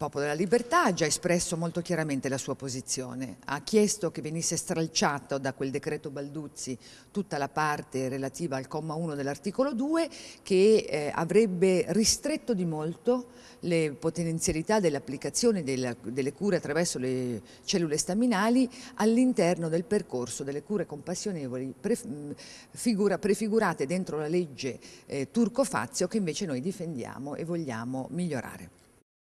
Popolo della Libertà ha già espresso molto chiaramente la sua posizione, ha chiesto che venisse stralciata da quel decreto Balduzzi tutta la parte relativa al comma 1 dell'articolo 2 che eh, avrebbe ristretto di molto le potenzialità dell'applicazione della, delle cure attraverso le cellule staminali all'interno del percorso delle cure compassionevoli pre, mm, figura, prefigurate dentro la legge eh, Turco-Fazio che invece noi difendiamo e vogliamo migliorare.